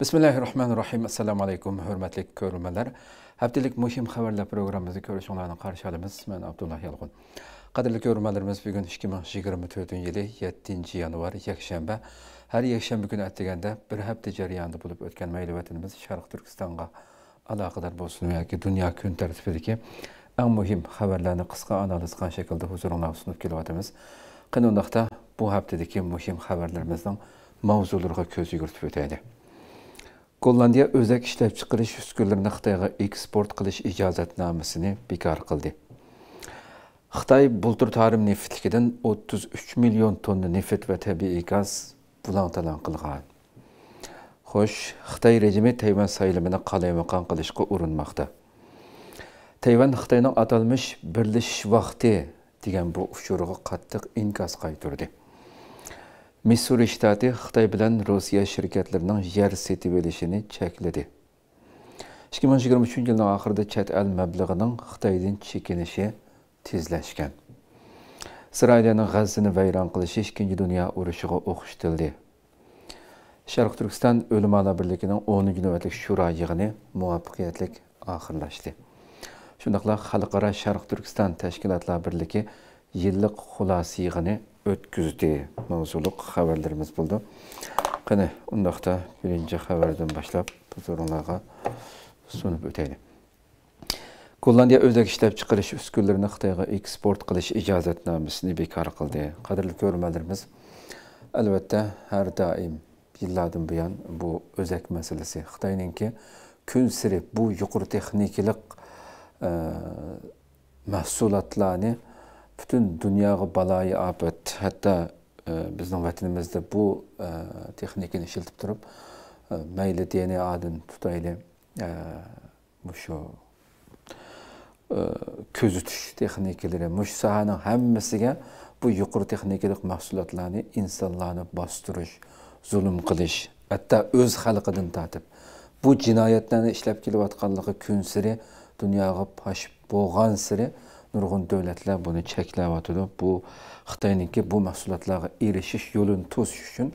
Bismillahirrahmanirrahim. Assalamu alaykum, hörmətli görülmələr. Həftəlik mühim xəbərlər proqramımızı görüşünlərini qarşılayırıq. Mən Abdullah Yalğın. Qadirli görülmələrimiz bu gün 2024-cü ilin 7-ci yanvar yekşənbə. Hər yekşənbə günü ətdigəndə bir həftə cərəyanında olub ötən məlumatımız Şərq Türkistanğa əlaqədar olsun və ki, dünya gün tərtibindəki ən mühim xəbərlərini qısa analiz qan şəkildə huzurunuza sunub gəliyətimiz. Qınındaqda bu həftədəki mühim xəbərlərimizin mövzularına göz yürütüb ötəydik. gollandiya o'zak ishlab chiqarish uskunalarini xitoyga eksport qilish ijozatnomasini bekor qildi xitoy bultur tarim neftligidan 33 million tonna neft va tabiiy gaz bulan talan qilgan xo'sh xitoy rejimi tayvan saylimini qalaymaqan qilishga urinmoqda tayvan xitoyning atalmış birlashish vaqti degan bu uchurga qattiq inkas qaytirdi Missouri shtati xitoy bilan rossiya shirkatlarining yer sotib olishini chekladi 2023 yilning oxirida chat al mablag'ining xitoydan chekinishi tezlashgan isroilning g'azzini vayron qilishi ikkinchi dunyo urushiga o'xshitildi sharq turkiston o'limalar birligining 10 navbatlik shura yig'ini muvaffaqiyatli oxirlashdi Shundaqla xalqaro sharq turkiston tashkilotlar birligi yillik xulosa yig'ini ötküzdü mavzuluk haberlerimiz buldu. Kene undakta birinci haberden başlap huzurunlarga sunup öteydi. Gollandiya özək işləb çıxırış üsküllərini Xitayğa eksport qilish icazətnaməsini bekor qildi. Qadrli görmələrimiz Elbette her daim yillardan buyan bu özək masalasi Xitoyninki kun siri bu yukarı texnikalik e, mahsulotlarni bütün dünyağı balayı abət, hətta ə, e, bizim vətənimizdə bu ə, e, texnikini işlətib durub ə, e, məyli DNA-dan tutaylı bu şu közütüş texnikaları, müş sahənin hamısına bu yuqur texnikalı məhsullatlarını insanları bastırış, zulm qilish, hətta öz xalqidan tatib bu cinayətləri işləb gəlib atqanlığı gün siri dünyağı paş boğan siri nurg'un davlatlar buni cheklayotidi bu xitoyniki bu mahsulotlarga erishish yo'lini to'sish uchun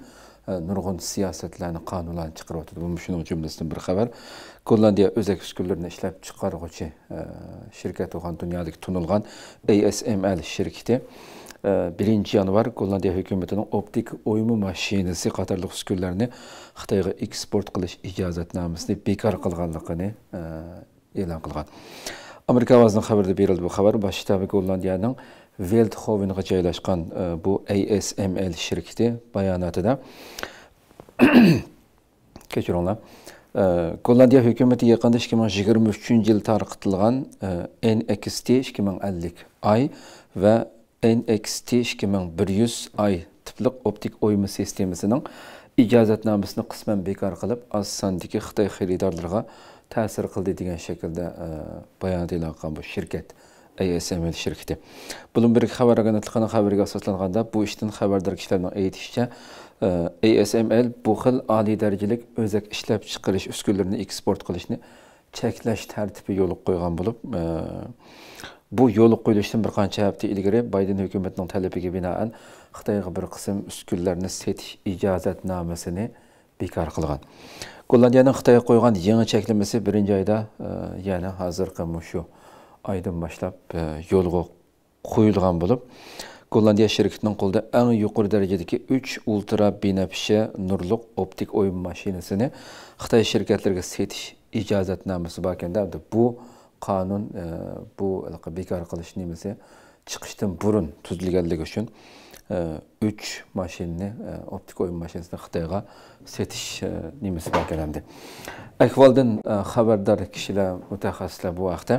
e, nurg'un siyosatlarni qonunlarni chiqaryotdi bu shuning jumlasidan bir xabar gollandiya o'zak uskunlarini ishlab chiqarg'uvchi e, shirkat bo'lgan dunyodagi tunilgan asml shirkiti e, birinchi yanvar gollandiya hukumatining optik o'yma mashinasi qatorli uskunlarni xitoyga eksport qilish ijozatnomasini bekor qilganligini e'lon qilgan amerika ovozining xabarida berildi bu xabar bosh shtabi gollandiyaning veldxovenga joylashgan e, bu asml shirkiti bayonotida kechiringlar e, gollandiya hukumati yaqinda ikki ming yigirma uchinchi yil tarqitilgan e, nxt ikki ming ellik i va nxt ikki ming bir yuz i tipliq optik o'yma sistemasining ijozatnomasini qisman bekor qilib oz sondagi xitoy xaridorlariga ta'sir qildi degan shaklda e, bayonot e'lon qilgan bu shirkat ASML shirkati. bir xabar agentligining xabariga asoslanganda bu ishdan xabardor kishilarning aytishicha e, ASML bu xil oliy darajalik o'zak ishlab chiqarish uskunalarini eksport qilishni cheklash tartibi yo'l qo'ygan bo'lib, e, bu yo'l qo'yilishdan bir qancha hafta ilgari Bayden hukumatining talabiga binoan Xitoyga bir qism uskunlarni setish ijozatnomasini bekor qilgan gollandiyani xitoyga qo'ygan yangi cheklamasi birinchi oyda e, ya'ni hozirgi shu oydan boshlab e, yo'lga qo'yilgan bo'lib gollandiya shirkitining qo'lida eng yuqori darajadagi 3 ultra binafsha nurliq optik o'yin mashinasini xitoy shirkatlariga setish ijozatnomasi bor ekanda bu qonun e, bu bekor qilish nimasi chiqishdan burun tuzilganligi uchun üç maşinini, e, optik o'yin mashinasini xitoyga sotish e, nimasi belgilandi Ekvaldın e, xabardor kishilar mutaxassislar bu vaxta.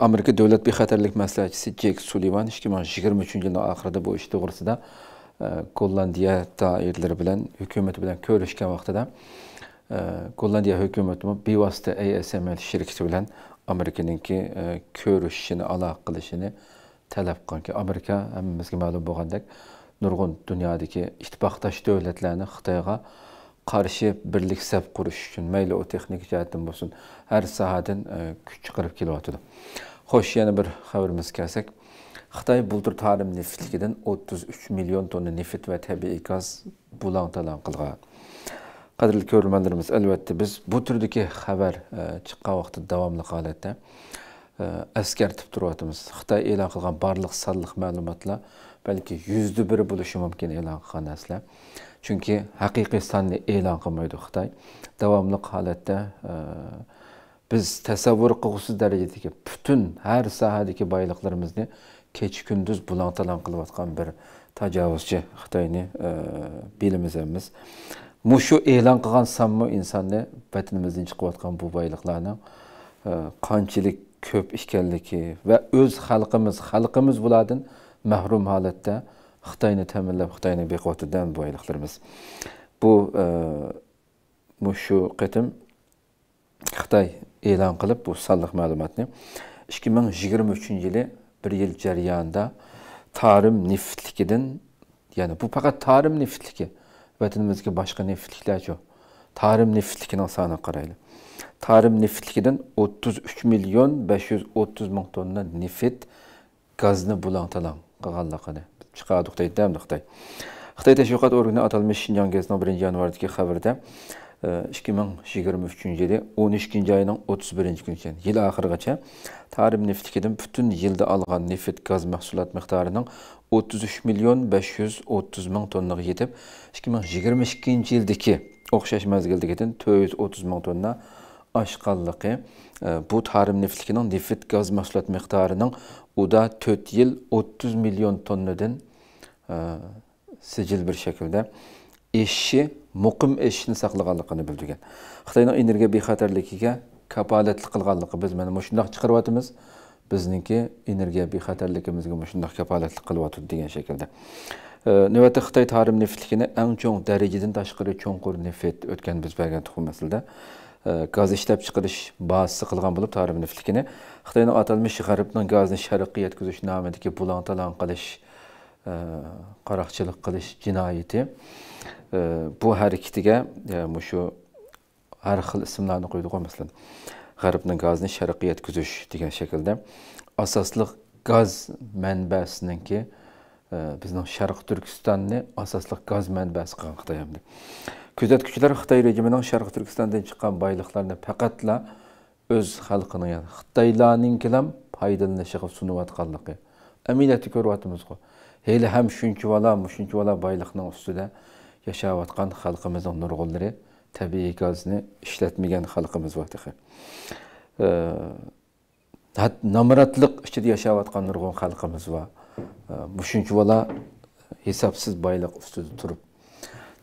amerika davlat bexatarlik maslahatchisi jek Sullivan ikki ming yigirma uchinchi yilni oxirida bu ish to'g'risida gollandiya doirlari bilan hukumati bilan ko'rishgan vaqtida gollandiya bir bevosita asml shirkati bilan Amerikanınki ko'rishishini alaq qilishini talab qilganki amerika hammamizga ma'lum bo'lgandek nurg'un dunyodagi ittifoqdosh davlatlarni xitoyga qarshi birlik saf qurish uchun mayli u texnik jihatdan bo'lsin har sohadan e, kuch chiqarib kelyotdi xo'sh yana bir xabarimizga kelsak xitoy bultur tarim neftligidan o'ttiz uch million tonna neft va tabiiy gaz bulan talon qilgan qadrli ko'rmanlarimiz albatta biz bu turdagi xabar e, chiqqan vaqtda davomli holatda eskertib turyapmiz xitoy e'lon qilgan barlıq sallıq ma'lumotlar balki yüzdü biri bo'lishi mumkin e'lon qilgan əslə. chunki haqiqiy sonni e'lon qilmaydi xitoy davomli holatda e, biz tasavvur qilg'usiz darajadagi butun har sohadagi boyliqlarimizni kecha kunduz bulan talon qilayotgan bir tajovuzchi xitoyni e, bilimizimiz Muşu e'lon qilgan sanmı insonni vatanimizdan chiqayotgan bu boyliqlarni e, qanchalik ko'p ekanligi va o'z xalqimiz xalqimiz bulardan mahrum holatda xitoyni ta'minlab xitoyni beqotidan boyliqlarimiz bu e, shu qatim xitoy e'lon qilib bu sonliq ma'lumotni ikki ming yigirma uchinchi yili bir yil jarayonida tarim neftlikidan ya'ni bu faqat tarim neftligi vatanimizga boshqa neftliklar yo'q Tarım neftlikine sana karaylı. Tarım neftlikinden 33 milyon 530 ming tonna нефет gazni bulan talan. chiqardik deydi hamda xitoy xitoy tashviqot organi atalmish shinjon gazining birinchi yanvardagi 13. E, ikki ming yigirma uchinchi yili o'n 31. günü o'ttiz yıl kuni ekan yil oxirigacha tarim neftikidan butun yilda gaz mahsulot miktarının o'ttiz uch million besh yuz o'xshash mazgildagidin to'rt yuz o'ttiz ming tonna oshqanligi e, bu tarim neftligining nefit gaz mahsulot miqdorining uda to'rt yil o'ttiz million tonnadan e, sijil bir shaklda eshishi muqim eshishni saqlaganligini bildirgan xitoyning energiya bexatarligiga kapolatlik qilganligi biz mana shundoq chiqaryapmiz bizniki energiya bexatarligimizga shundoq kapolatlik qilyapti degan shaklda navbatda Xitay tarım neftligini ən çox dərəcədən tashqari cho'nqur neft ötkən biz bergan tuxum maslda Qaz işləb çıxırış bazasi qilgan bulub tarım neftligini Xitayın atılmış g'arbning qazın şərqi yetkazish nomidagi bulan talan qilish qaroqchilik qilish jinoyati bu ikidigə, shu hər xil isimlərini qoyduq ismlarni qo'ydi masalan g'arbning gazni sharqqa yetkazish degan shaklda qaz gaz ki, bizning Sharq Turkistonni asoslıq qaz mənbəsi qan Xitayamdır. Gözətküçülər Xitay rejiminin Sharq Turkistandan çıxan boyliqlarını faqatla öz xalqının, yəni Xitaylarının kilam faydalanışığı sunub atqanlığı. Əməliyyatı görübatımız qo. Heyli həm şünki vala, müşünki vala boyliqның üstüdə yaşayıb atqan xalqımızın nurğulları təbii qazını işlətməyən xalqımız var axı. E, Hətta namratlıq içində yaşayıb atqan nurğun xalqımız var. bu shuncha bola e, hisobsiz boyliq ustida turib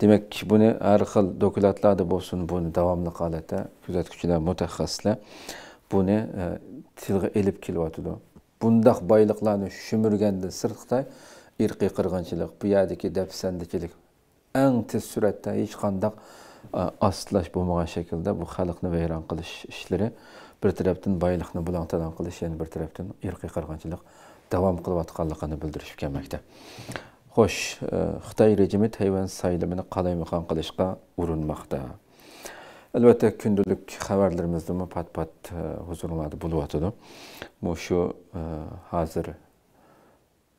demak buni har xil dokladlarda bo'lsin buni davomli holatda kuzatuvchilar mutaxassislar buni e, tilga ilib kelyotidi bundoq boyliqlarni shumirganda sirtqida irqiy qirg'inchilik bu yerdagi dafsandichilik eng tez suratda hech qandaq e, ostlash bo'lmagan shaklda bu xalqni vayron qilish ishlari bir tarafdan boylikni bilan qilish yana bir tarafdan irqiy qirg'inchilik Devam davom qilayotganligini bildirishib kelmoqda xo'sh e, xitoy rejimi tayvan saylimini qalaymaqon qilishga Elbette albatta haberlerimizde xabarlarimizni pat pat huzuringlarda bo'lyotidi bu shu hozir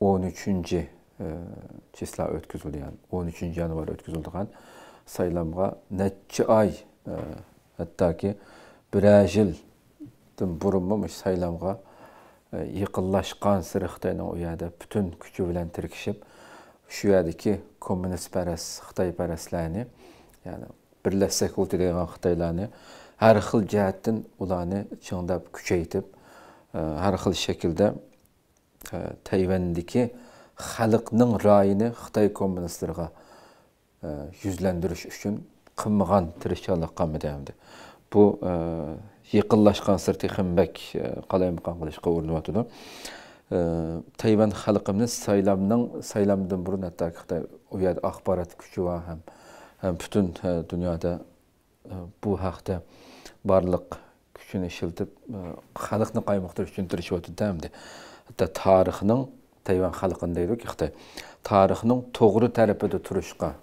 13. uchinchi числа өткізілген 13 январь kan сайламға нәтчі ай әттәки бір жыл бұрын сайламға yıqıllaşqan sırıqdayla o yerdə bütün gücü ilə tirkişib şu yerdəki kommunist pərəs, Xitay pərəslərini, yəni birləşsək ult edən Xitaylarını hər xil cəhətdən ulanı çındab küçəyitib e, hər xil şəkildə e, Tayvandakı xalqının rayını Xitay kommunistlərə e, yüzləndiriş üçün qınmığan tirişçilik qamı Bu yaqinlashgan sirtiqim bak e, qalaymiqon qilishga urinyotidi e, tayvan xalqimni сайламның сайламдың бұрын hatto xitoy u yerda axborot kuchi va ham ham butun e, dunyoda bu haqda barliq kuchini ishiltib xalqni qaymoqda tushuntirishyotdi hamda hatto tarixning tayvan xalqini deydiku xitoy to'g'ri tarafida turishga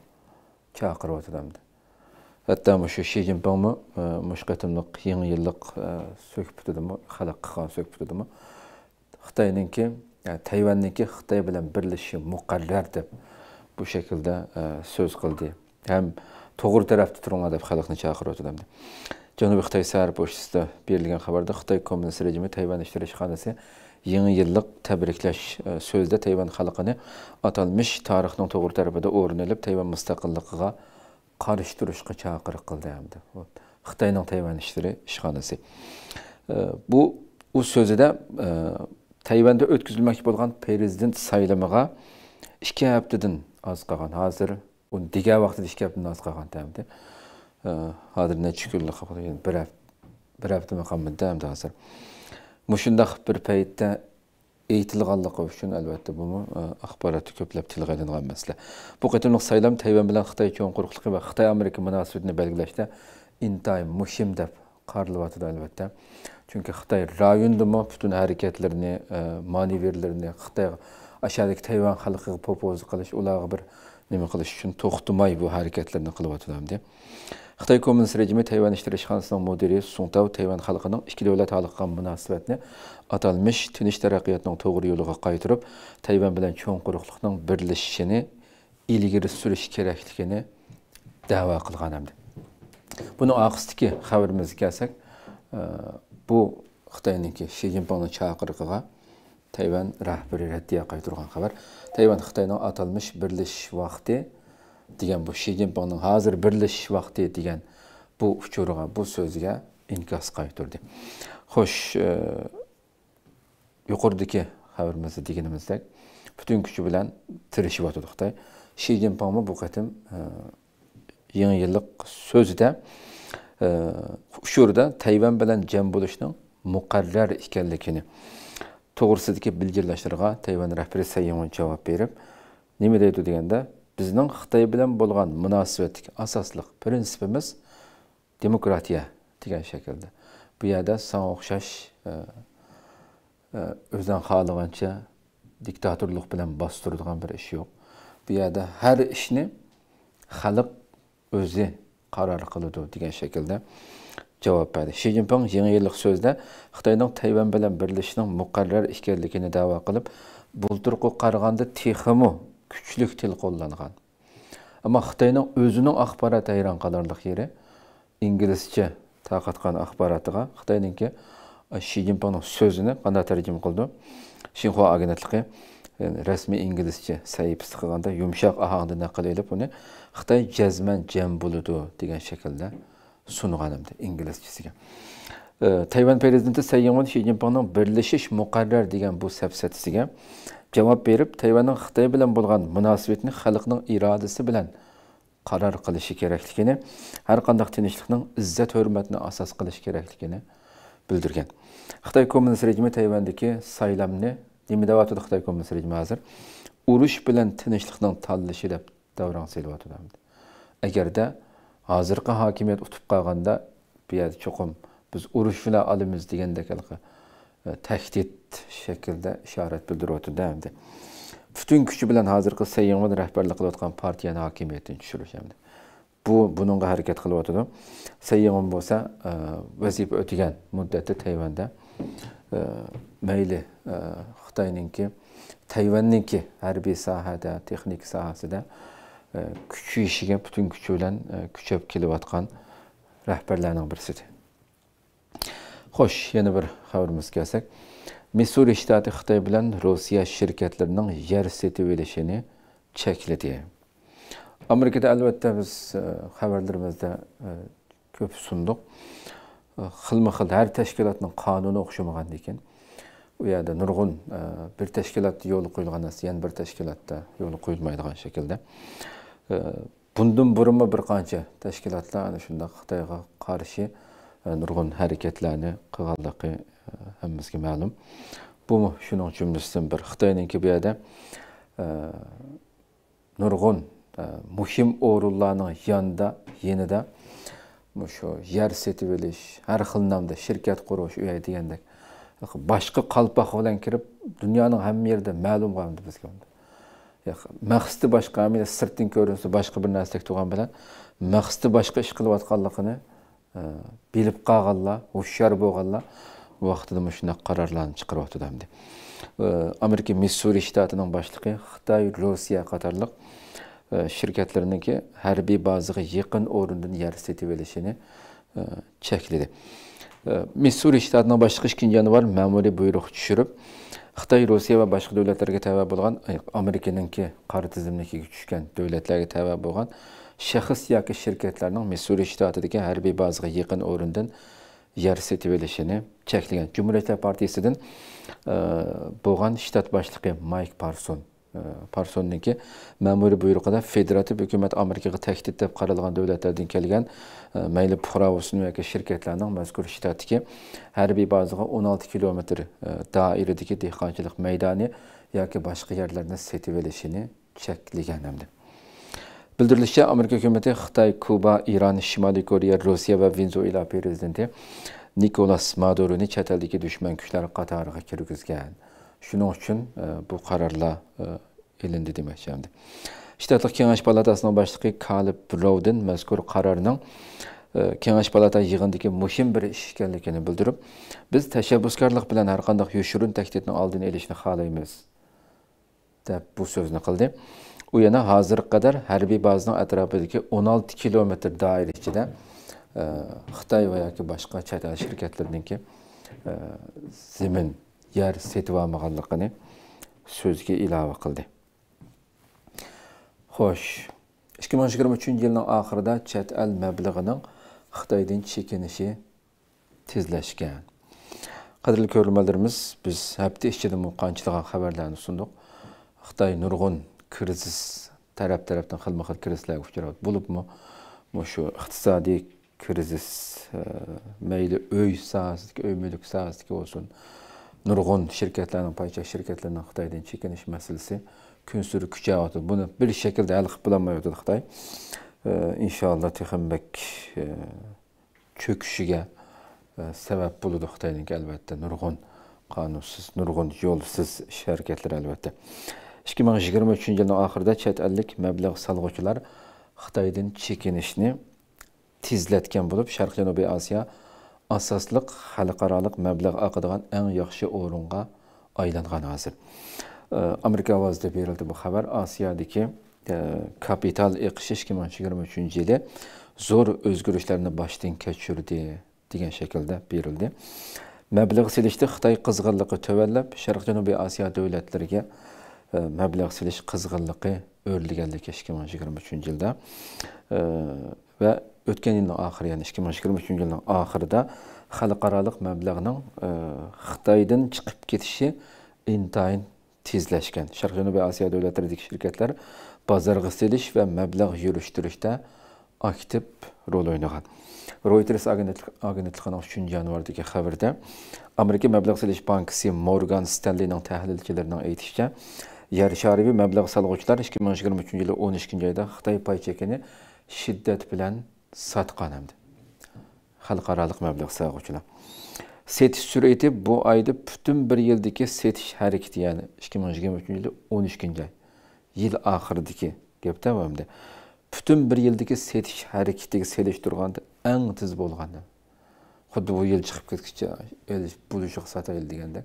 Hatta muşu şey, Xi Jinping'ı müşü e, qatımlıq yeni yıllık e, söküp tutudum, xalaq qıqan söküp tutudum. Xitayninki, yani e, Tayvanninki Xitay bilen birleşi muqarrar deb bu şekilde söz qıldı. Hem toğru tarafta turunlar deb xalaqni çağırı otudum. Cənubi Xitay səhər poçtisida berilgan xabarda Xitay Kommunist rejimi Tayvan ishtirokxonasi yangi yillik tabriklash so'zida Tayvan xalqini atalmish tarixning to'g'ri tarafida o'rin olib Tayvan mustaqilligiga qarshi turishga chaqiriq qildi hamda xitoyning tayvan ishlari ishxonasi э, bu u so'zida э, tayvanda o'tkazilmoqchi bo'lgan prezident saylamiga az haftadan oz qolgan hozir u degan vaqtida ikki az oz qolgan Hazır э, hozir çükürlü kunlik bir hafta bir hafta qolmadi hamda hozir mushundoq bir paytda aytilganligi uchun albatta bu axborotni ko'plab tilga olingan masala bu qatimliq saylam tayvan bilan xitoy cho'ng quruqligi va xitoy amerika munosabatini belgilashda intayin muhim deb qaralyotidi albatta chunki xitoy rayondami butun harakatlarini e, manevrlarini xitoy ashadagi tayvan xalqiga propoz qilish ularga bir nima qilish uchun to'xtamay bu harakatlarni qilyotidi xitoy kommunist rejimi tayvan ishtirish ishxonasining mudiri Tao tayvan xalqining ikki davlat xalqiga munosabatni atalmish tinch taraqqiyotning to'g'ri yo'liga qaytirib tayvan bilan cho'ng quruqlikning birlashishini ilgari surish kerakligini da'vo qilgan hamdi buni oqisidagi xabarimizga kelsak e, bu xitoyniki shi zinpinni chaqirig'iga tayvan rahbari raddiya qaytargan xabar tayvan xitoyning atalmish birlashish vaqti degan bu shi zinpinning hozir birlashish vaqti degan bu uchurga bu so'zga inkos qaytirdi xo'sh e, yuqoridagi xabarimizda deganimizdek butun kuchi bilan tirishyotdi xitoy shi zinpinni bu qatim e, yangi yillik so'zida e, uchurda tayvan bilan jam bo'lishning muqarrar ekanligini to'g'risidagi bilgilanishlarga tayvan rahbari sayyon javob berib nima deydi deganda біздің Қытай болған мұнасуеттік асаслық принципіміз демократия деген шекілді. Бұй әді саң оқшаш ә, ә, өзден қалығанша диктатурлық білім бастырдыған бір іші ек. Бұй әр ішіні қалық өзі қарар қылуды деген шекілді жауап Ши Жинпың жеңі сөзді Қытайның Тайван білім бірлішінің мұқарлар ішкерлікіні дава қылып, бұлдырқы kuchli til qo'llangan ammo xitoyning o'zining axborot hayron qolarli yeri inglizcha tarqatgan axborotiga xitoyninki shi e, zinpinning so'zini qanday tarjima qildi shinxua agentligi rasmiy inglizcha sahifasi qilganda yumshoq ohangda naql qilib uni xitoy jazman jam bo'ladi degan shaklda sungan edi inglizchasiga e, tayvan prezidenti sayyoman shi zinpinning birlashish muqarrar degan bu safsatisiga cevap verip Tayvan'ın Xitay bilen bulgan münasibetini xalqının iradesi bilen qarar qilishi kerakligini, har qandaq tinchlikning izzat hurmatini asos qilish kerakligini bildirgan. Xitoy kommunist rejimi Tayvandagi saylamni nima deyapti Xitoy kommunist rejimi hozir? Urush bilan tinchlikning tanlishi deb davron selyapti. Agarda hozirgi hokimiyat o'tib qolganda bu yerda cho'qim biz urush bilan olamiz degandek tahdid shaklda ishorat Bütün küçü butun hazır bilan hozirgi sayyoman rahbarlik qilayotgan partiyani hokimiyatini tushirish hamda bu buningga harakat qilyotdi sayyoman bo'lsa e, vazifa o'tagan muddatda tayvanda e, mayli e, xitoyninki tayvanniki harbiy sohada texnik sohasida bütün butun kuchi bilan kuchab kelayotgan rahbarlarning birisidir. Xo'sh, yana бір xabarimiz kelsak. Missuri shtati Xitoy bilan Rossiya shirkatlarining yer seti berishini chekladi. Amerikada albatta biz e, xabarlarimizda e, ko'p sundiq. E, xilma-xil har tashkilotning qonuni o'xshamagan ekan. u бір nurg'un bir tashkilotda yo'l qo'yilgan narsa yana bir tashkilotda yo'l qo'yilmaydigan shaklda bundan burunmi bir qancha E, nurg'un harakatlarni qilganligi e, hammamizga ma'lum bu shuning jumlasidan bir xitoyninki bu yerda e, nurg'un muhim o'rinlarning yonida yenida shu yer setib olish har xil nomda shirkat qurish uy degandek boshqa qalpoq bilan kirib dunyoning hamma yerida ma'lum bo'ldi bizga maqsadi boshqa sirtin ko'rinsa boshqa bir narsadek turgan bilan maqsadi boshqa ish qilayotganligini Э, bilib qolganlar hushyor bo'lganlar vaqtida mana shunday qarorlarni chiqaryapti endi e, amerika missuri shtatining boshlig'i xitoy rossiya qatorliq e, shirkatlarniki harbiy bazaga yaqin o'rindan yer setib olishini e, chekladi missuri shtatining boshlig'i ikkinchi yanvar ma'muriy buyruq tushirib xitoy rossiya va boshqa davlatlarga tava bo'lgan amerikaninki qari tizimnikiga tushgan davlatlarga tava bo'lgan shaxs yoki shirkatlarning missuri shtatidagi harbiy bazaga yaqin o'rindan yer setib olishini cheklagan jumuriyatlar partiyasidan e, bo'lgan shtat boshlig'i mayk parson e, parsonniki ma'muriy buyrug'ida federativ hukumat amerikaga tahdid deb qaralgan davlatlardan kelgan e, mayli puhra bo'lsin yoki shirkatlarning mazkur shtatdagi harbiy bazaga 16 kilometr doiradagi dehqonchilik maydoni yoki boshqa yerlarni setib olishini cheklagan hamdi bildirilishicha amerika hukumati xitoy kuba eron shimoliy koreya rossiya va venezuela prezidenti nikolas maduroni chet eldagi dushman kuchlar qatoriga kirgizgan shuning uchun e, bu qarorlar ilindi e, demoqchi endi shtatlik kengash palatasining boshlig'i kalib rouden mazkur qarorning e, kengash palata yig'indagi muhim bir ish ekanligini bildirib biz tashabbuskorlik bilan har qanday yoshirin tahdidni oldini olishni xohlaymiz deb bu so'zni qildi bu yana hazırga qadar hərbi bazanın ətrafındakı 16 kilometr dairə içində e, Xitay və ya ki başqa çət əl şirkətlərindəki zemin, yer setib almağanlığını sözgə ilave qıldı. Xoş. 2023-cü ilin axırında çət əl məbləğinin Xitaydan çəkinişi tezləşkən. Qadirli görmələrimiz biz həftə içində qançılığa xəbərlərini sunduq. Xitay nurgun krizis taraf tarafdan xilma xil krizlarga uchrayapti bo'libmi shu iqtisodiy krizis e, mayli uy sohasidiki uy mulk sohasidiki bo'lsin nurg'un shirkatlarni paychak shirkatlarni xitoydan chekinish masalasi kun sari kuchayyapti buni bir shaklda hal qilib bo'lolmayapti xitoy e, inshaalloh texmbak e, cho'kishiga sabab bo'ladi xitoyniki albatta nurg'un qonunsiz nurg'un yo'lsiz ish harakatlar albatta 2023-cü ilin axırda çət əllik məbləğ salğıçılar Xitaydan çəkinişini tezlətgən olub Şərq-Cənubi Asiya asaslıq xalqaralıq məbləğ aqıdığan ən yaxşı orunğa aylanğan hazır. Amerika avazda verildi bu xəbər. Asiyadakı e, kapital iqişiş 2023-cü ili zor özgürlüklərini başdan keçirdi deyilən şəkildə verildi. Məbləğ silişdi Xitay qızğınlığı tövəlləb Şərq-Cənubi Asiya dövlətlərinə məbləğ siliş qızğınlığı örülgənlik 2023-cü ildə və ötən ilin axırı, yəni 2023-cü ilin axırında xalqaralıq məbləğnin Xitaydan çıxıb getişi intayin tezləşkən. Şərq-Cənubi Asiya dövlətlərindəki şirkətlər bazarğa siliş və məbləğ yürüşdürüşdə aktiv rol oynayan. Reuters agentliğinin 3 yanvardakı xəbərdə Amerika Məbləğ Siliş Bankası Morgan Stanley-nin təhlilçilərinin etişkə yer sharibi mablag' salg'uvchilar ikki ming yigirma uchinchi yili xitoy pay chekini shiddat bilan sotgan hamdi xalqaroliq mablag' salg'uvchilar setish sur'ati bu oyda butun bir yildagi setish harakati ya'ni 2023 ming yigirma uchinchi yili o'n ikkinchi oy yil oxiridagi gapda hamdi butun bir yildagi setish harakatiga selishtirganda eng tez bo'lgan xuddi bu yil chiqib ketguncha bo'lishi satayil deganda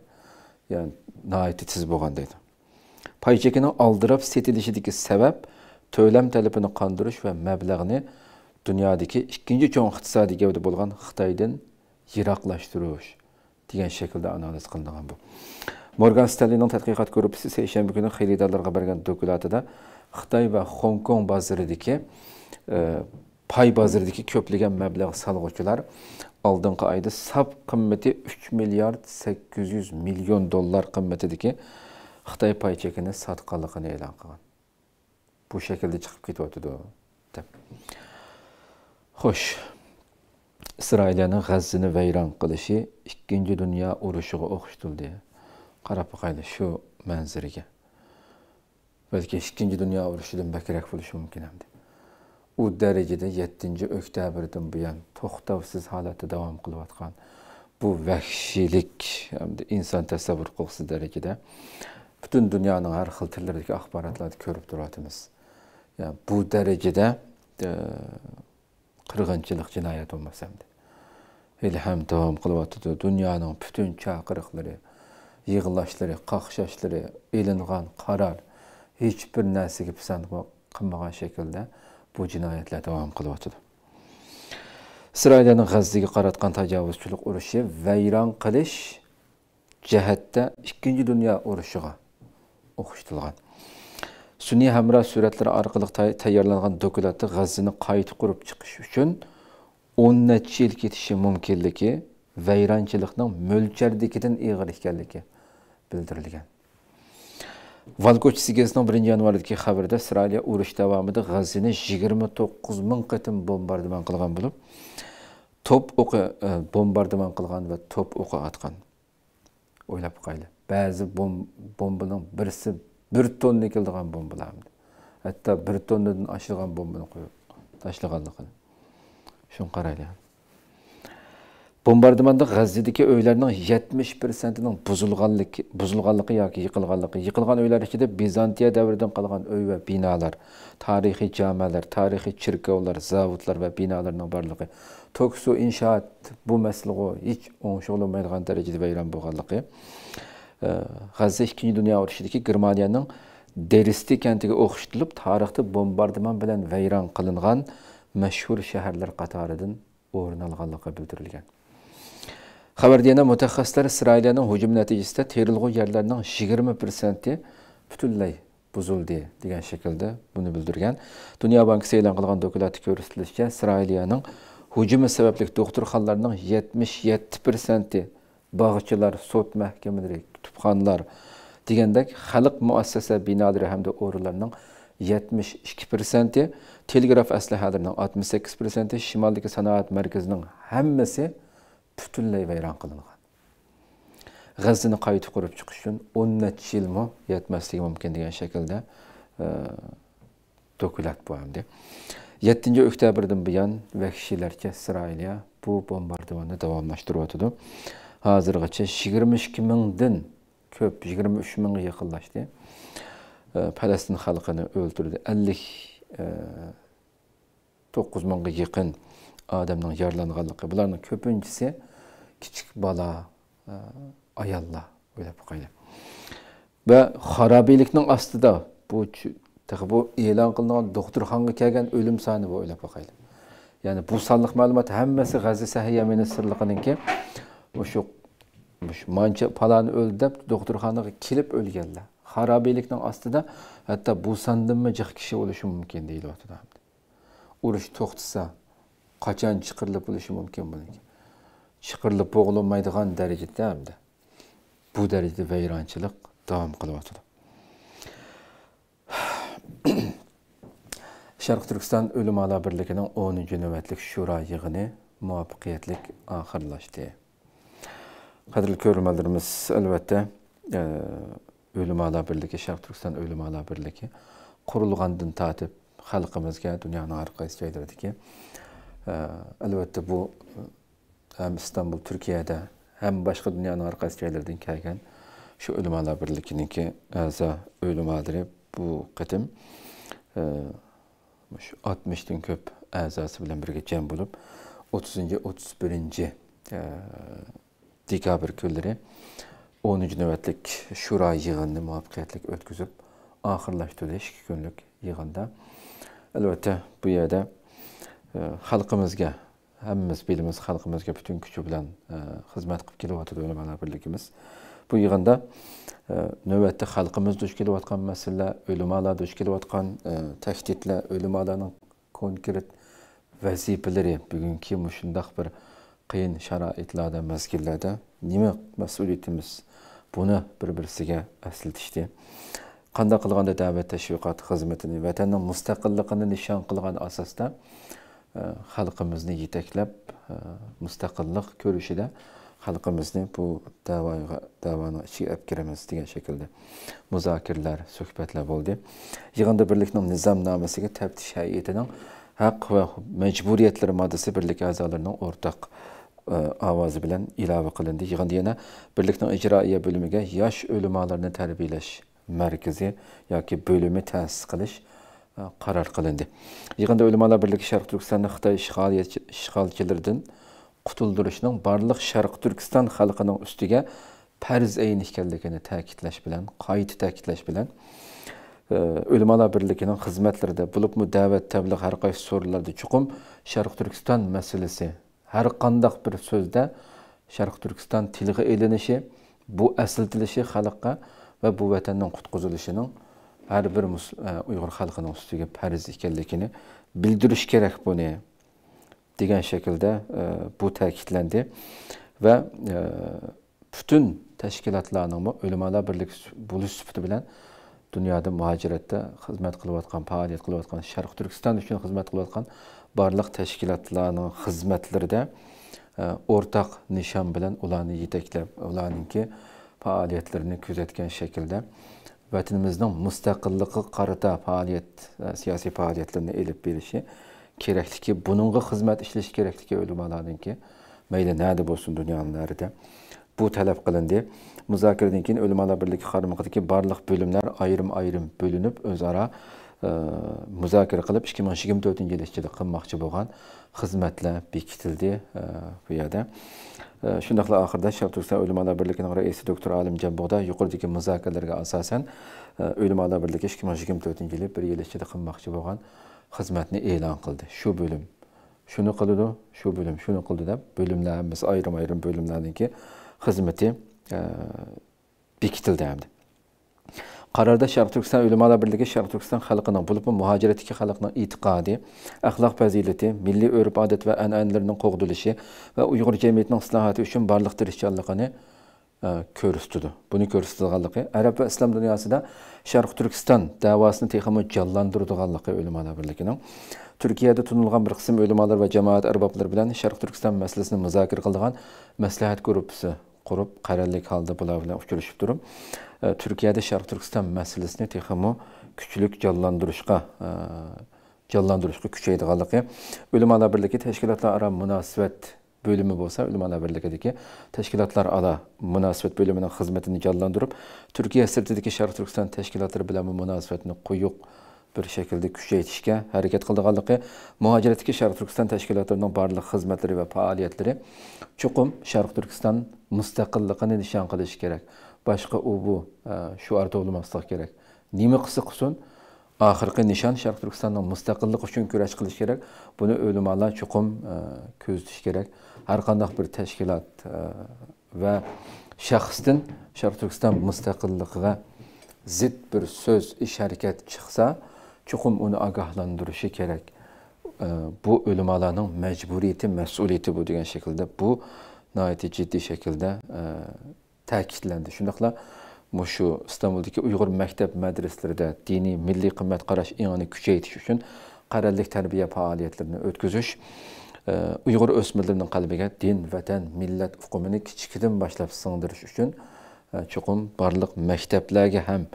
ya'ni nihoyatda tez bo'lgan deydi paychakini aldirab setilishidagi sebep, to'lam talabini qondirish ve mablag'ni dünyadaki ikinci chong iqtisodiy gavda bulan, xitoydan yiroqlashtirish degan şekilde analiz qilingan bu morgan stanleyning tadqiqot bir seshanba kuni xaridorlarga bergan dokladida xitoy ve Hong kong bozoridagi e, pay bozoridagi ko'plagan mablag' solg'uvchilar oldingi oyda sab qimmati uch milliard sakkiz milyon dolar dollar xitoy pay chekini sotqanligini e'lon qilgan bu shaklda chiqib ketyotidi deb xo'sh isroiliyani g'azzini vayron qilishi ikkinchi dunyo urushiga o'xshatildi qarab boqayli shu manziliga balki ikkinchi dunyo urushidan bakrak bo'lishi mumkin ham u darajada yettinchi oktyabrdan buyon to'xtovsiz holatda davom qilayotgan bu vahshiylik hamda inson tasavvur qilsa darajada bütün dünyanın hər xil tillərdəki axbaratları görüb duratımız. Yəni bu dərəcədə e, qırğınçılıq cinayət olmasa da elə həm davam qılıb atdı. Dünyanın bütün çaqırıqları, yığılaşları, qaxşaşları, elinğan qarar heç bir nəsəyə pisan qılmağan şəkildə bu cinayətlər davam qılıb atdı. İsrailin Qəzzəyə qaratqan təcavüzçülük uruşu vəyran qilish cəhətdə 2-ci dünya uruşuna o'qishtilgan sun'iy hamroh suratlari orqali tayyorlangan dokumentda g'azzani qayta qurib chiqish uchun o'n necha yil ketishi mumkinligi vayronchilikning mo'lchardikidan ig'ir ekanligi bildirilgan valkoch sigesining birinchi yanvardagi xabarda isroiliya urush davomida g'azzani yigirma to'qqiz ming qatim bombardimon qilgan bo'lib top o'qi e, bombardimon qilgan va top o'qi otgan o'ylab qo'yli ba'zi bombaning birisi bir tonna keladigan bombalardi hatto bir tonnadan oshirgan bombani qo'yib tashlaganligini shuni qaraylik bombardimanda g'azzadagi uylarning yetmish persentining buzilganligi buzilganligi yoki yiqilganligi yiqilgan uylar ichida vizantiya davridan qolgan uy va binolar tarixiy jamalar tarixiy chirkovlar zavodlar va binolarning borligi to'k suv inshoot bu masalaga hech o'ngshilmaydigan darajada vayron bo'lganligi g'azza ikkinchi dunyo urushidagi germaniyaning deristi kentiga o'xshitilib tarixda bombardimon bilan vayron qilingan mashhur shaharlar qatoridan o'rin olganligi bildirilgan xabarda yana mutaxassislar isroiliyaning hujumi natijasida terilg'u yerlarning yigirma prosenti butunlay buzildi degan shaklda buni bildirgan dunyo banki e'lon qilgan dokladda ko'rsatilishicha isroiliyaning hujumi sababli doktorxonalarning yetmish yetti bog'chilar sud mahkamalari kutubxonalar degandek xalq muassasa binolari hamda o'rinlarning yetmish ikki prosenti telegraf aslahalarining oltmish sakkiz prosenti shimoldagi sanoat markazining hammasi butunlay vayron qilingan g'azni qayta qurib chiqish uchun o'n necha yilmi yetmasligi mumkin degan shaklda e, dokulat bu hamda yettinchi oktyabrdan buyon vahshiylarcha isroiliya bu bombardimonni davomlashtiryotidi hozirgacha yigirma ikki mingdan ko'p yigirma uch mingga yaqinlashdi falastin xalqini o'ldirdi ellik to'qqiz e, mingga yaqin odamning yaralanganligi bularni ko'pinchisi kichik bola e, ayollar o'ylab Қарабейліктің астыда, бұл ostida bu bu e'lon qilingan doktorxonga kelgan o'lim soni bu sonliq ma'lumot hammasi sahiya o'sha mancha palani o'ldi deb doktorxonaga kelib o'lganlar xarobiylikni ostida hatta bu sandimmi jiq kishi o'lishi mumkin deyilyapti urush to'xtasa qachon chiqirilib bo'lishi mumkin buniki chiqirilib bo'g'ilmaydigan hem de. bu devam vayronchilik davom Şarkı Türkistan Ölüm Ala birligining 10. Nöbetlik Şura Yığını muvaffaqiyatli ahırlaştı. Qadirli körülmələrimiz, əlbəttə, Ölüm e, Ala Birliki, Şərq Türkistan Ölüm Ala Birliki qurulğandın tatib xalqımızga, dünyanın arqa istəyirdi ki, əlbəttə bu həm İstanbul, Türkiyədə, həm başqa dünyanın arqa istəyirdi ki, əgən şu Ölüm Ala Birlikinin ki, əzə e, Ölüm Ala bu qıdım 60 dün köp əzəsi bilən bir gecəm bulub, 30-31-ci dekabr kunlari 10 navbatlik shura yig'inini muvaffaqiyatli o'tkazib oxirlashtirdi iki kunlik yig'inda albatta bu yerda e, xalqimizga hammamiz belimiz xalqimizga butun kuchi bilan e, xizmat qilib kelyotdi ulamolar birligimiz bu yig'inda e, navbatda xalqimiz duch kelayotgan masalalar ulamolar duch kelayotgan tahdidlar ulamolarning konkret vazifalari bugünkü shundoq bir qiyin sharoitlarda mazgillarda nima mas'uliyatimiz buni bir birisiga aslitishdi qanday qilganda da'vat tashviqot xizmatini vatanni mustaqilligini nishon qilgan asosda e, xalqimizni yetaklab e, mustaqillik ko'rishida xalqimizni bu davoga davoni ichiga olib kiramiz degan shaklda muzokaralar suhbatlar bo'ldi yig'inda birlikning nizomnomasiga taftish hay'atining haq va majburiyatlari moddasi birlik a'zolarining o'rtoq ovozi bilan ilova qilindi yig'inda yana birlikning ijroiya bo'limiga yosh ulamolarni tarbiyalash markazi yoki bo'limi ta'sis qilish qaror qilindi yig'inda ulamolar birligi sharq turkistonni xitoy ishg'olchilaridan qutuldirishning barliq sharq turkiston xalqining ustiga farz ayn ekanligini ta'kidlash bilan qayta ta'kidlash bilan ulamolar birligining xizmatlarida bo'libmi da'vat tabliğ har qaysi so'rinlarda chuqur sharq turkiston masalasi har qandaq bir so'zda sharq turkiston tilg'i ilinishi bu asiltilishi xalqqa va bu vatandan qutqizilishining har bir e, uyg'ur xalqining ustiga farz ekanligini bildirish kerak buni degan shaklda e, bu ta'kidlandi va e, butun tashkilotlarning ulamolar birligi bo'lish sifati bilan dunyoda muhojiratda xizmat qilayotgan faoliyat qilayotgan sharq turkiston uchun xizmat qilayotgan barliq tashkilotlarning xizmatlarida e, o'rtaq nishon bilan ularni yetaklab ularninki faoliyatlarini kuzatgan shaklda vatanimizning mustaqilligiga qarata faoliyat e, siyosiy faoliyatlarni olib xizmət işləş buningga xizmat ölüm alanın ki, mayli nada bo'lsin dünyanın narida bu talab qilindi ala keyin xarımıqdır birligi barlıq bölümlər ayrım ayrim ayrim bo'linib o'zaro muzokara qilib ikki ming yigirma to'rtinchi yil ichida qilmoqchi bo'lgan xizmatlar bekitildi bu yerda shundaqla oxirida sharq turkiston ulamolar birligining raisi doktor alimjon bug'doy yuqoridagi muzokaralarga asosan ulamolar birligi ikki ming yigirma to'rtinchi yili bir yil ichida qilmoqchi bo'lgan xizmatni e'lon qildi shu bo'lim shuni qildi shu bo'lim shuni qildi deb bo'limlarimiz ayrim ayrim bo'limlarniki xizmati bekitildi hamdi Qərarda Şərq Türkistan Üləmalar Birliyi Şərq Türkistan xalqının, bulubun mühacirətdəki xalqının etiqadi, əxlaq fəziləti, milli örf-adət və ənənələrinin qoğduluşu və Uyğur cəmiyyətinin islahatı üçün barlıq tirişçanlığını e, körüstüdü. Bunu körüstüdüğanlıqı. Ərəb və İslam dünyasında Şərq Türkistan davasını texamı canlandırdıqanlıqı Üləmalar Birliyinin. Türkiyədə tunulğan bir qism üləmalar və cəmaət ərbabları bilən Şərq Türkistan məsələsini müzakirə qılğan məsləhət qrupusu qurub qərarlıq halda bular bilan uçuruşub durub. turkiyada sharq turkiston masalasini texmu canlandırışka jonlantirishga e, jonlantirishga kuchaydiganligi ulamolar birligi tashkilotlar ara munosabat bölümü bolsa Ülmana Birligi'deki teşkilatlar ala münasebet bölümünün hizmetini canlandırıp Türkiye sırtındaki Şarkı Türkistan teşkilatları bile bu münasebetini koyup bir şekilde küçeytişke hareket kıldığı ki Şarkı Türkistan teşkilatlarının barlıq hizmetleri ve faaliyetleri çokum Şarkı Türkistan müstakillikini nişan kılış gerek. boshqa u bu e, shuar tovlamaslik kerak nima qilsa qilsin oxirgi nishon sharq turkistonning mustaqillik uchun kurash qilish kerak buni ulamolar chuqum ko'z e, ko'zitish kerak har qanday bir tashkilot e, va shaxsdan sharq turkiston mustaqilligiga zid bir so'z ish harakat chiqsa chuqum uni ogohlantirishi kerak bu ulamolarning majburiyati mas'uliyati bu degan shaklda bu nihoyatda jiddiy shaklda təkidləndi. Şundaqla məşu İstanbuldakı Uyğur məktəb mədrəsələrində dini, milli qiymət qaraş iyanı gücləndirmək üçün qararlıq tərbiyə fəaliyyətlərini ötküzüş Uyğur ösmürlərinin qalbigə din, vətən, millət ufqumunu kiçikdən başlayıb sığındırış üçün çoxum barlıq məktəblərə həm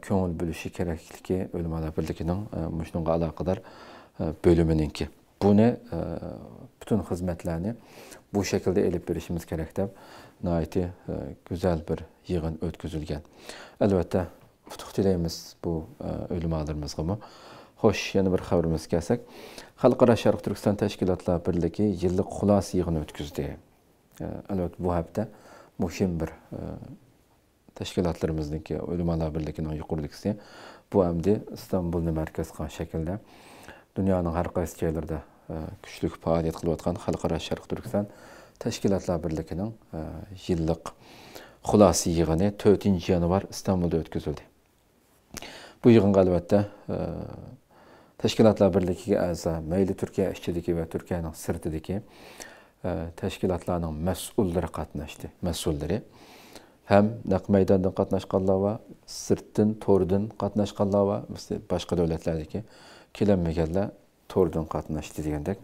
köngül bölüşü kerakiliki Ölümalar Birlikinin məşnunğa əlaqədar bölümününki. Bunu bütün xidmətlərini bu şekilde elib birişimiz gerekti. naiti e, güzel bir yığın ötküzülgen. Elbette putuq diləyimiz bu e, ölüm alırmız gibi. Hoş, yeni bir haberimiz gelsek. Halkara Şarık Türkistan Teşkilatla birligi yıllık xulas yığını ötküzdü. Elbette bu hafta muhim bir e, təşkilatlarımızdakı Ölümalar Birliyinin yuqurlikisi bu hem de İstanbul'un qan şekilde dünyanın her kaysi kuchlik faoliyat qilayotgan xalqaro sharq turkiston tashkilotlar birligining e, yillik xulosa yig'ini 4 yanvar istanbulda o'tkazildi bu yig'inga albatta e, tashkilotlar birligiga a'zo mayli turkiya ichidagi va turkiyaning sirtidagi e, tashkilotlarning mas'ullari qatnashdi mas'ullari ham naq maydondan qatnashganlar va sirtdan to'rdan qatnashganlar va boshqa davlatlardagi kelinmaganlar to'rdan qatnashdi degandek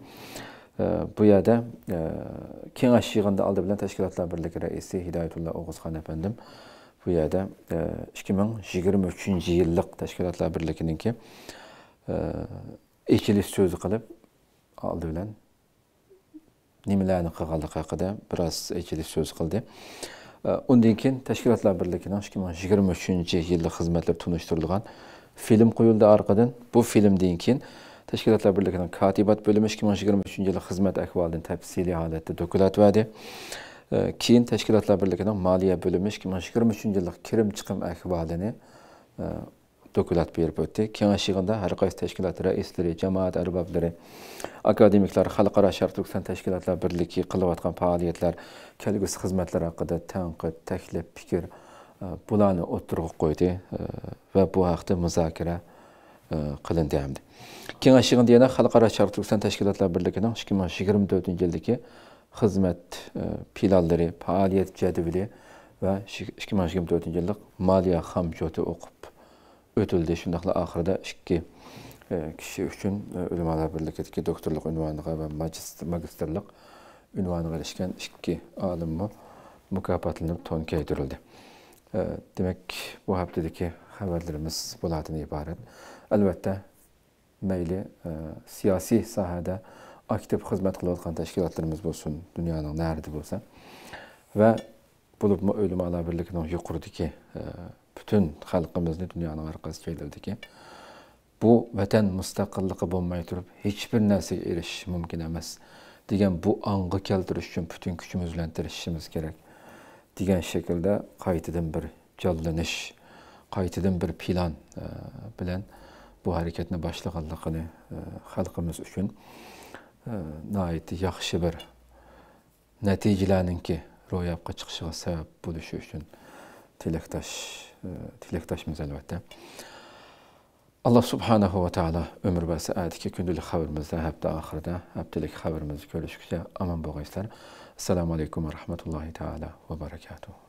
bu yerda e, kengash yig'inida oldi bilan tashkilotlar birligi raisi hidoyatulla o'g'izxon afandim bu yerda e, ikki ming yigirma uchinchi yillik tashkilotlar birliginiki e, ekilish so'zi qilib oldi bilan nimalarni qilganligi haqida biroz ekilish so'z qildi undan keyin tashkilotlar birligini ikki ming yigirma uchinchi yillik xizmatlar tunishtirilgan film qo'yildi orqadan bu filmdan keyin tashkilotlar birligining Katibat bo'limi 2023 yılı hizmet ekvalinin yil xizmat ahvolini dokulat verdi keyin tashkilotlar birligining moliya bo'limi 2023 ming yil kirim chiqim ahvolini e, dokulat berib o'tdi kengash aşığında har qaysi tashkilot raislari jamoat arboblari akademiklar xalqaro sharq turkiston tashkilotlar birligi qilayotgan faoliyatlar kelgusi xizmatlar haqida tanqid taklif fikr e, bularni o'tirg'a qo'ydi e, va bu haqda muzokara Э, кылынды әмді. Кеңешігін дейіні Халықара Шарқ Түркістан Тәшкілатлар Бірлігінің 2024 жылдегі қызмет пилалдары, паалиет жәдібілі və 2024-cü illik maliyyə xamcəti oxub ötüldü. Şundaqla axırda 2 kişi üçün Ülümalar Birliyi doktorluq ünvanına və magistrlik ünvanına erişkən 2 alim mükafatlanıb tonka edildi. bu həftədəki xəbərlərimiz albatta mayli e, siyosiy sohada aktiv xizmat qilayotgan tashkilotlarimiz bo'lsin dunyoning narida bo'lsa va bo'libmi o'limalar birligining yuqoridagi e, butun xalqimizni dunyoning orqasi joylaridagi bu vatan mustaqilligi bo'lmay turib hech bir narsaga erishish mumkin emas degan bu ongga keltirish uchun butun kuchimiz bilan tirishishimiz kerak degan shaklda qaytadan bir jonlanish qaytadan bir plan e, bilan bu harakatni boshlaganligini e, xalqimiz uchun e, nihoyatda yaxshi bir natijalarninki ro'yobga chiqishiga sabab bo'lishi uchun tilakdosh e, tilakdoshmiz albatta alloh subhanahu va taolo umr va saatga kundalik xabarimizda hafta oxirida haftalik xabarimizni ko'rishguncha omon bo'lg'aysizlar assalomu alaykum va rahmatullohi taala va barakatuh